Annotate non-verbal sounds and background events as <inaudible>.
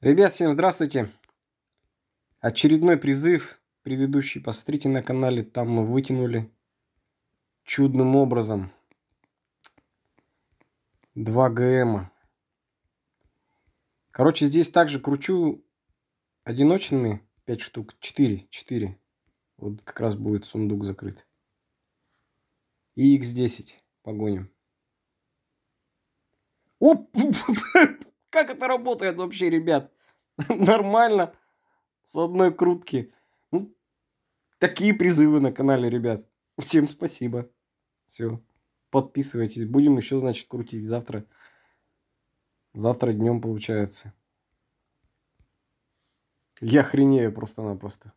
Ребят, всем здравствуйте. Очередной призыв, предыдущий, посмотрите на канале, там мы вытянули чудным образом 2 ГМа. Короче, здесь также кручу одиночными 5 штук, 4, 4. Вот как раз будет сундук закрыт. И X10 погоним. Оп! <laughs> Как это работает вообще, ребят? <laughs> Нормально. С одной крутки. Ну, такие призывы на канале, ребят. Всем спасибо. Все. Подписывайтесь. Будем еще, значит, крутить завтра. Завтра днем получается. Я хренею просто-напросто.